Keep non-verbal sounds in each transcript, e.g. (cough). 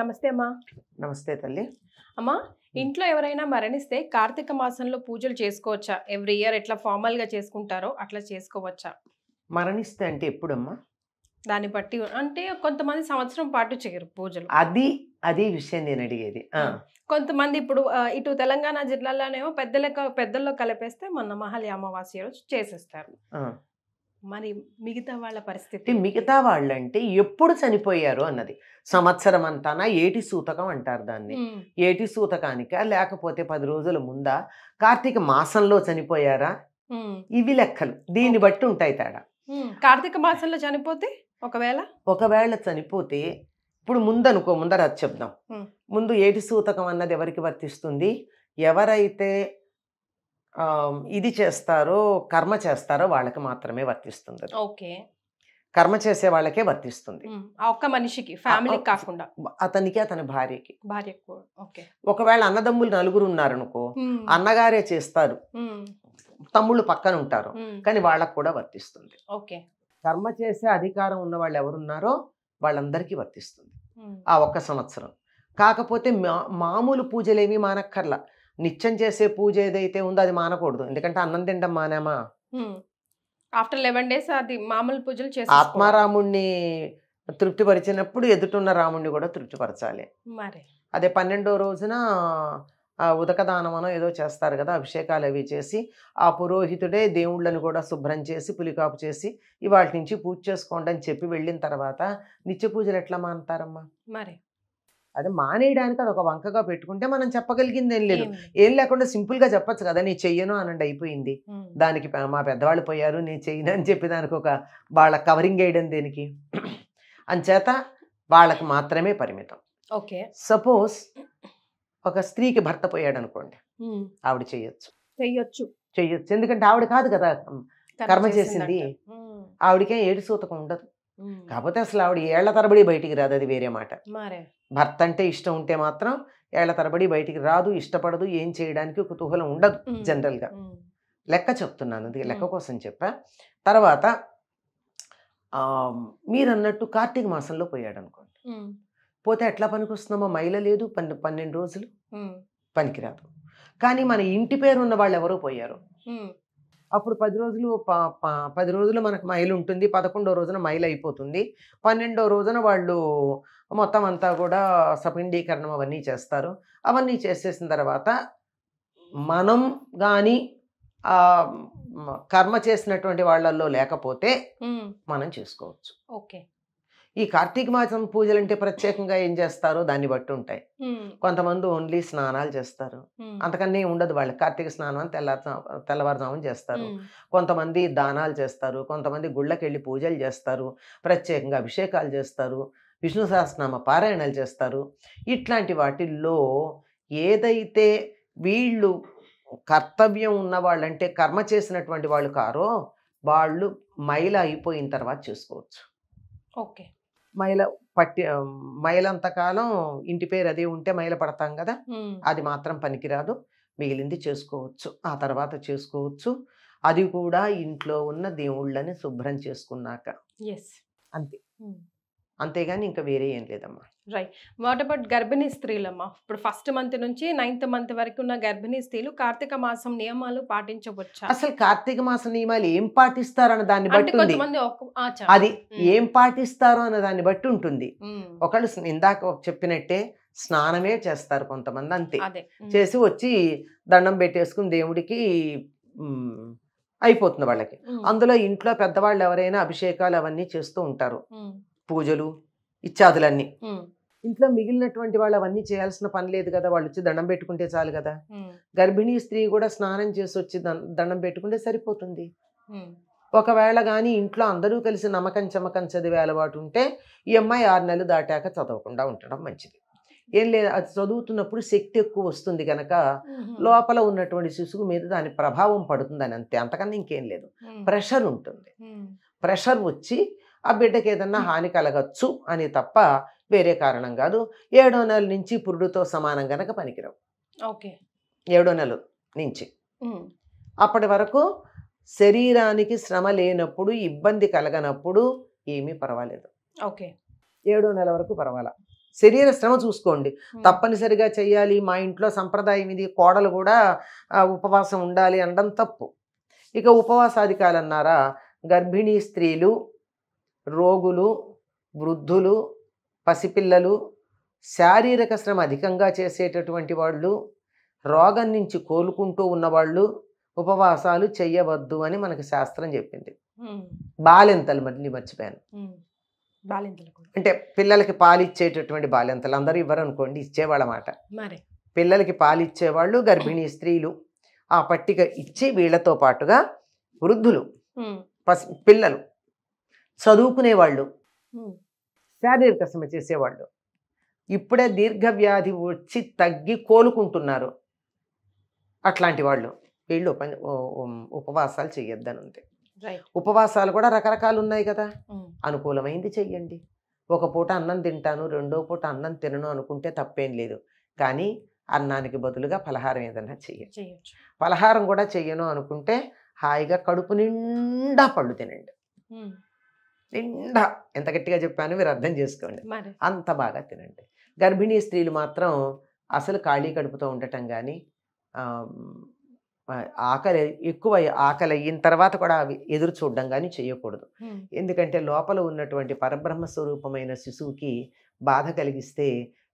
నమస్తే అమ్మా నమస్తే తల్లి అమ్మా ఇంట్లో ఎవరైనా మరణిస్తే కార్తీక మాసంలో పూజలు చేసుకోవచ్చా ఎవ్రీ ఇయర్ ఎట్లా ఫార్మల్ గా చేసుకుంటారో అట్లా చేసుకోవచ్చా మరణిస్తే అంటే ఎప్పుడమ్మా దాన్ని బట్టి అంటే కొంతమంది సంవత్సరం పాటు చేయరు పూజలు అది అది విషయం నేను అడిగేది కొంతమంది ఇప్పుడు ఇటు తెలంగాణ జిల్లాలోనేమో పెద్దలకు పెద్దల్లో కలిపేస్తే మొన్న మహలి అమావాస్య రోజు చేసేస్తారు మరి మిగతా వాళ్ళ పరిస్థితి మిగతా వాళ్ళంటే ఎప్పుడు చనిపోయారు అన్నది సంవత్సరం అంతానా ఏటి సూతకం అంటారు దాన్ని ఏటి సూతకానిక లేకపోతే పది రోజుల ముందా కార్తీక మాసంలో చనిపోయారా ఇవి లెక్కలు దీన్ని బట్టి ఉంటాయి తేడా కార్తీక మాసంలో చనిపోతే ఒకవేళ ఒకవేళ చనిపోతే ఇప్పుడు ముందనుకో ముందర అది చెప్దాం ముందు ఏటి సూతకం అన్నది ఎవరికి వర్తిస్తుంది ఎవరైతే ఇది చేస్తారో కర్మ చేస్తారో వాళ్ళకి మాత్రమే వర్తిస్తుంది ఓకే కర్మ చేసే వాళ్ళకే వర్తిస్తుంది ఒక్క మనిషికి ఫ్యామిలీ కాకుండా అతనికి అతని భార్యకి భార్య ఒకవేళ అన్నదమ్ములు నలుగురు ఉన్నారనుకో అన్నగారే చేస్తారు తమ్ముళ్ళు పక్కన ఉంటారు కానీ వాళ్ళకు కూడా వర్తిస్తుంది ఓకే కర్మ చేసే అధికారం ఉన్న వాళ్ళు ఎవరున్నారో వాళ్ళందరికీ వర్తిస్తుంది ఆ ఒక్క సంవత్సరం కాకపోతే మామూలు పూజలేమీ మానక్కర్లా నిత్యం చేసే పూజ ఏదైతే ఉందో అది మానకూడదు ఎందుకంటే అన్నం తినడం మానేమా ఆఫ్టర్ లెవెన్ డేస్ అది మామూలు పూజలు చేసి ఆత్మారాముణ్ణి తృప్తిపరిచినప్పుడు ఎదుటిన్న రాముణ్ణి కూడా తృప్తిపరచాలి మరి అదే పన్నెండో రోజున ఉదకదానమనో ఏదో చేస్తారు కదా అభిషేకాలు అవి చేసి ఆ పురోహితుడే దేవుళ్ళను కూడా శుభ్రం చేసి పులికాపు చేసి ఇవాటి నుంచి పూజ చేసుకోండి అని చెప్పి వెళ్ళిన తర్వాత నిత్య పూజలు ఎట్లా మానతారమ్మా మరి అది మానేయడానికి అది ఒక వంకగా పెట్టుకుంటే మనం చెప్పగలిగింది ఏం లేదు ఏం లేకుండా సింపుల్ గా చెప్పచ్చు కదా నేను చెయ్యను అనండి అయిపోయింది దానికి మా పెద్దవాళ్ళు పోయారు నేను చెయ్యను అని చెప్పి దానికి ఒక వాళ్ళ కవరింగ్ వేయడం దేనికి అంచేత వాళ్ళకి మాత్రమే పరిమితం ఓకే సపోజ్ ఒక స్త్రీకి భర్త పోయాడు అనుకోండి ఆవిడ చేయొచ్చు చెయ్యొచ్చు చెయ్యొచ్చు ఎందుకంటే ఆవిడ కాదు కదా కర్మ చేసింది ఆవిడకే ఏడు సూతకం ఉండదు కాకపోతే అసలు ఆవిడ ఏళ్ల తరబడి బయటికి రాదు అది వేరే మాట భర్త అంటే ఇష్టం ఉంటే మాత్రం ఏళ్ల తరబడి బయటికి రాదు ఇష్టపడదు ఏం చేయడానికి కుతూహలం ఉండదు జనరల్గా లెక్క చెప్తున్నాను అది లెక్క కోసం చెప్పా తర్వాత మీరు అన్నట్టు కార్తీక మాసంలో పోయాడు అనుకోండి పోతే ఎట్లా పనికొస్తున్నామో మైల లేదు పన్నె పన్నెండు రోజులు పనికిరాదు కానీ మన ఇంటి పేరు ఉన్న వాళ్ళు ఎవరో పోయారు అప్పుడు పది రోజులు పది రోజులు మనకు మైలు ఉంటుంది పదకొండో రోజున మైలు అయిపోతుంది పన్నెండో రోజున వాళ్ళు మొత్తం అంతా కూడా సపిండీకరణం అవన్నీ చేస్తారు అవన్నీ చేసేసిన తర్వాత మనం కానీ కర్మ చేసినటువంటి వాళ్ళల్లో లేకపోతే మనం చేసుకోవచ్చు ఓకే ఈ కార్తీక మాసం పూజలు అంటే ప్రత్యేకంగా ఏం చేస్తారో దాన్ని బట్టి ఉంటాయి కొంతమంది ఓన్లీ స్నానాలు చేస్తారు అంతకన్నా ఉండదు వాళ్ళు కార్తీక స్నానం తెల్లారు తెల్లవారుజామున చేస్తారు కొంతమంది దానాలు చేస్తారు కొంతమంది గుళ్ళకి వెళ్ళి పూజలు చేస్తారు ప్రత్యేకంగా అభిషేకాలు చేస్తారు విష్ణు సహస్రనామ పారాయణాలు చేస్తారు ఇట్లాంటి వాటిల్లో ఏదైతే వీళ్ళు కర్తవ్యం ఉన్న వాళ్ళంటే కర్మ చేసినటువంటి వాళ్ళు కారో వాళ్ళు మైల అయిపోయిన తర్వాత చూసుకోవచ్చు ఓకే మైల పట్టి మైలంతకాలం ఇంటి పేరు అదే ఉంటే మైల పడతాం కదా అది మాత్రం పనికిరాదు మిగిలింది చేసుకోవచ్చు ఆ తర్వాత చేసుకోవచ్చు అది కూడా ఇంట్లో ఉన్న దేవుళ్ళని శుభ్రం చేసుకున్నాక ఎస్ అంతే అంతేగాని ఇంకా వేరే ఏం లేదమ్మా రైట్ వాట్ అబౌట్ గర్భిణీ స్త్రీలమ్మా ఇప్పుడు ఫస్ట్ మంత్ నుంచి నైన్త్ మంత్ వరకు ఉన్న గర్భిణీ స్త్రీలు కార్తీక మాసం నియమాలు పాటించవచ్చు అసలు కార్తీక మాస నియమాలు ఏం అన్న దాన్ని బట్టి అది ఏం పాటిస్తారు అన్న దాన్ని బట్టి ఉంటుంది ఒకళ్ళు ఇందాక చెప్పినట్టే స్నానమే చేస్తారు కొంతమంది అంతే చేసి వచ్చి దండం పెట్టేసుకుని దేవుడికి అయిపోతుంది వాళ్ళకి అందులో ఇంట్లో పెద్దవాళ్ళు ఎవరైనా అభిషేకాలు అవన్నీ చేస్తూ ఉంటారు పూజలు ఇత్యాదులన్నీ ఇంట్లో మిగిలినటువంటి వాళ్ళు అవన్నీ చేయాల్సిన పని లేదు కదా వాళ్ళు వచ్చి దండం పెట్టుకుంటే చాలు కదా గర్భిణీ స్త్రీ కూడా స్నానం చేసి వచ్చి దండం పెట్టుకుంటే సరిపోతుంది ఒకవేళ కానీ ఇంట్లో అందరూ కలిసి నమ్మకం చమకం చదివే అలవాటు ఉంటే ఈ అమ్మాయి ఆరు నెలలు దాటాక చదవకుండా ఉండడం మంచిది ఏం లేదు అది చదువుతున్నప్పుడు శక్తి ఎక్కువ వస్తుంది కనుక లోపల ఉన్నటువంటి శిశువు మీద దాని ప్రభావం పడుతుంది అని అంతే అంతకన్నా ఇంకేం లేదు ప్రెషర్ ఉంటుంది ప్రెషర్ వచ్చి ఆ బిడ్డకి ఏదన్నా హాని కలగచ్చు అని తప్ప వేరే కారణం కాదు ఏడో నెల నుంచి పురుడుతో సమానం కనుక పనికిరావు ఓకే ఏడో నెల నుంచి అప్పటి వరకు శరీరానికి శ్రమ లేనప్పుడు ఇబ్బంది కలగనప్పుడు ఏమీ పర్వాలేదు ఓకే ఏడో నెల వరకు పర్వాలా శరీర శ్రమ చూసుకోండి తప్పనిసరిగా చేయాలి మా ఇంట్లో సంప్రదాయం ఇది కోడలు కూడా ఉపవాసం ఉండాలి అనడం తప్పు ఇక ఉపవాసాధికారులు అన్నారా గర్భిణీ స్త్రీలు రోగులు వృద్ధులు పసిపిల్లలు శారీరక శ్రమ అధికంగా చేసేటటువంటి వాళ్ళు రోగం నుంచి కోలుకుంటూ ఉన్నవాళ్ళు ఉపవాసాలు చెయ్యవద్దు అని మనకు శాస్త్రం చెప్పింది బాలింతలు మళ్ళీ మర్చిపోయాను అంటే పిల్లలకి పాలిచ్చేటటువంటి బాలింతలు అందరూ ఇవ్వరనుకోండి ఇచ్చేవాళ్ళ మాట మరి పిల్లలకి పాలిచ్చేవాళ్ళు గర్భిణీ స్త్రీలు ఆ పట్టిక ఇచ్చి వీళ్లతో పాటుగా వృద్ధులు పసి పిల్లలు చదువుకునేవాళ్ళు శారీరక శ్రమ చేసేవాళ్ళు ఇప్పుడే దీర్ఘవ్యాధి వచ్చి తగ్గి కోలుకుంటున్నారు అట్లాంటి వాళ్ళు వీళ్ళు ఉప ఉపవాసాలు చేయొద్దని ఉంది ఉపవాసాలు కూడా రకరకాలు ఉన్నాయి కదా అనుకూలమైంది చెయ్యండి ఒక పూట అన్నం తింటాను రెండో పూట అన్నం తినను అనుకుంటే తప్పేం లేదు కానీ అన్నానికి బదులుగా పలహారం ఏదైనా చెయ్యండి పలహారం కూడా చెయ్యను అనుకుంటే హాయిగా కడుపు నిండా పళ్ళు తినండి నిండా ఎంత గట్టిగా చెప్పాను మీరు అర్థం చేసుకోండి అంత బాగా తినండి గర్భిణీ స్త్రీలు మాత్రం అసలు ఖాళీ కడుపుతో ఉండటం కానీ ఆకలి ఎక్కువ ఆకలి అయిన తర్వాత కూడా అవి ఎదురు చూడడం కానీ చేయకూడదు ఎందుకంటే లోపల ఉన్నటువంటి పరబ్రహ్మ స్వరూపమైన శిశువుకి బాధ కలిగిస్తే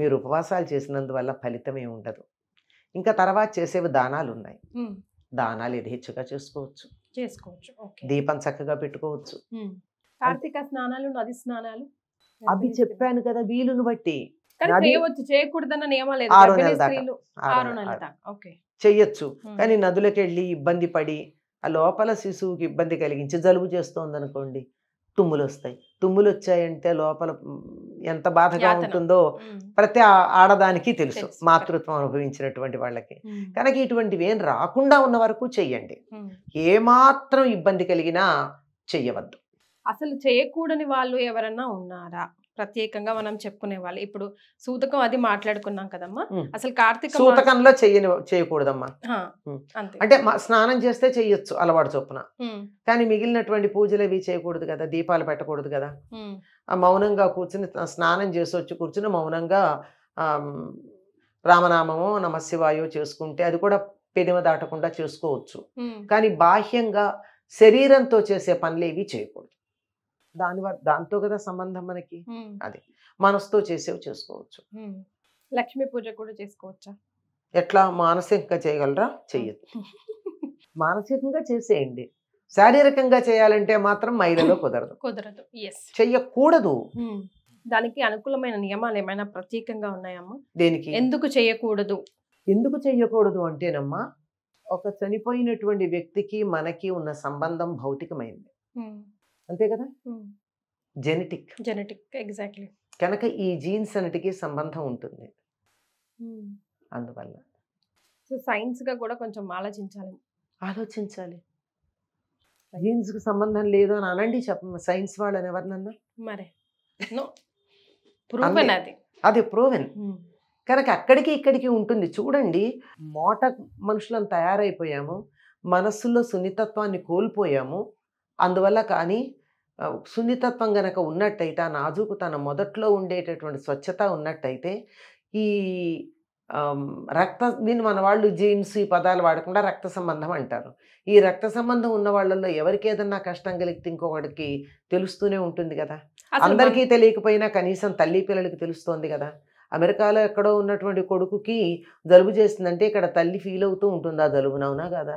మీరు ఉపవాసాలు చేసినందువల్ల ఏమి ఉండదు ఇంకా తర్వాత చేసేవి దానాలు ఉన్నాయి దానాలు యథేచ్ఛగా చేసుకోవచ్చు చేసుకోవచ్చు దీపం చక్కగా పెట్టుకోవచ్చు కార్తీక స్నానాలు నది స్నానాలు అవి చెప్పాను కదా వీలును బట్టి చేయకూడదన్న చెయ్యొచ్చు కానీ నదులకు వెళ్ళి ఇబ్బంది పడి ఆ లోపల శిశువుకి ఇబ్బంది కలిగించి జలుబు చేస్తోంది అనుకోండి తుమ్ములు వస్తాయి తుమ్ములు వచ్చాయంటే లోపల ఎంత బాధగా ఉంటుందో ప్రతి ఆడదానికి తెలుసు మాతృత్వం అనుభవించినటువంటి వాళ్ళకి కనుక ఇటువంటివి ఏం రాకుండా ఉన్న వరకు చెయ్యండి ఏమాత్రం ఇబ్బంది కలిగినా చెయ్యవద్దు అసలు చేయకూడని వాళ్ళు ఎవరన్నా ఉన్నారా ప్రత్యేకంగా మనం చెప్పుకునే వాళ్ళు ఇప్పుడు సూతకం అది మాట్లాడుకున్నాం కదమ్మా అసలు కార్తీక సూతకంలో చేయని చేయకూడదమ్మా అంటే స్నానం చేస్తే చేయొచ్చు అలవాటు చొప్పున కానీ మిగిలినటువంటి పూజలు అవి చేయకూడదు కదా దీపాలు పెట్టకూడదు కదా ఆ మౌనంగా కూర్చుని స్నానం చేసి వచ్చి కూర్చుని మౌనంగా రామనామము నమశివాయో చేసుకుంటే అది కూడా పెనిమ దాటకుండా చేసుకోవచ్చు కానీ బాహ్యంగా శరీరంతో చేసే పనులు ఇవి చేయకూడదు దాని దాంతో కదా సంబంధం మనకి అది మనసుతో చేసేవి చేసుకోవచ్చు లక్ష్మీ పూజ కూడా చేసుకోవచ్చా ఎట్లా మానసికంగా చేయగలరా చెయ్యొచ్చు (laughs) మానసికంగా చేసేయండి శారీరకంగా చేయాలంటే మాత్రం మహిళలో కుదరదు కుదరదు చెయ్యకూడదు దానికి అనుకూలమైన నియమాలు ఏమైనా ప్రత్యేకంగా ఉన్నాయమ్మా దేనికి ఎందుకు చేయకూడదు ఎందుకు చెయ్యకూడదు అంటేనమ్మా ఒక చనిపోయినటువంటి వ్యక్తికి మనకి ఉన్న సంబంధం భౌతికమైంది అంతే కదా జెనెటిక్ జెనెటిక్ ఎగ్జాక్ట్లీ కనుక ఈ జీన్స్ అన్నిటికి సంబంధం ఉంటుంది అందువల్ల సో సైన్స్గా కూడా కొంచెం ఆలోచించాలి ఆలోచించాలి జీన్స్కి సంబంధం లేదు అని అనండి చెప్ప సైన్స్ వాళ్ళని ఎవరినన్నా మరే (laughs) ప్రూవెన్ అది అది ప్రూవెన్ కనుక అక్కడికి ఇక్కడికి ఉంటుంది చూడండి మోట మనుషులను తయారైపోయాము మనస్సులో సున్నితత్వాన్ని కోల్పోయాము అందువల్ల కానీ సున్నితత్వం గనక ఉన్నట్టయితే ఆ నాజుకు తన మొదట్లో ఉండేటటువంటి స్వచ్ఛత ఉన్నట్టయితే ఈ రక్త దీన్ని మన వాళ్ళు జీన్స్ ఈ పదాలు వాడకుండా రక్త సంబంధం అంటారు ఈ రక్త సంబంధం ఉన్న వాళ్ళల్లో ఎవరికి ఏదన్నా కష్టం కలిగితే ఇంకొకటికి తెలుస్తూనే ఉంటుంది కదా అందరికీ తెలియకపోయినా కనీసం తల్లి పిల్లలకి తెలుస్తోంది కదా అమెరికాలో ఎక్కడో ఉన్నటువంటి కొడుకుకి జలుబు చేస్తుందంటే ఇక్కడ తల్లి ఫీల్ అవుతూ ఉంటుంది ఆ జలుబునవునా కదా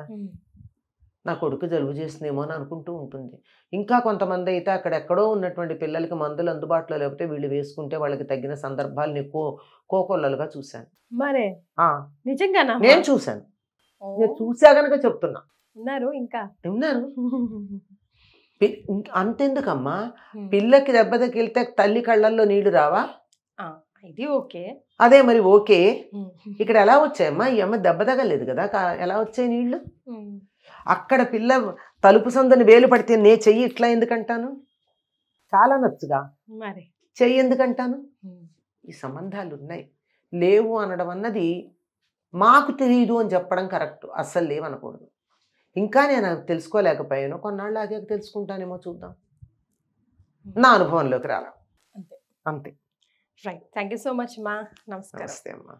నా కొడుకు జలుబు చేసిందేమో అని అనుకుంటూ ఉంటుంది ఇంకా కొంతమంది అయితే అక్కడెక్కడో ఉన్నటువంటి పిల్లలకి మందులు అందుబాటులో లేకపోతే వీళ్ళు వేసుకుంటే వాళ్ళకి తగిన సందర్భాలని కో కోకొల్లలుగా చూశాను మరే నిజంగానా నేను చూశాను నేను చూసా గనక చెప్తున్నా ఉన్నారు ఇంకా ఉన్నారు అంతెందుకమ్మా పిల్లకి దెబ్బ తగిలితే తల్లి కళ్ళల్లో నీళ్లు రావా ఇది ఓకే అదే మరి ఓకే ఇక్కడ ఎలా వచ్చాయమ్మా ఈ అమ్మ దెబ్బ తగలేదు కదా ఎలా వచ్చాయి నీళ్లు అక్కడ పిల్ల తలుపు సందని వేలు పడితే నే చెయ్యి ఇట్లా ఎందుకంటాను చాలా నచ్చుగా మరి చెయ్యి ఎందుకంటాను ఈ సంబంధాలు ఉన్నాయి లేవు అనడం అన్నది మాకు తెలియదు అని చెప్పడం కరెక్ట్ అస్సలు లేవనకూడదు ఇంకా నేను తెలుసుకోలేకపోయాను కొన్నాళ్ళు ఆగాక తెలుసుకుంటానేమో చూద్దాం నా అనుభవంలోకి రాలా అంతే అంతే right thank you so much అమ్మా నమస్కారం నమస్తే అమ్మా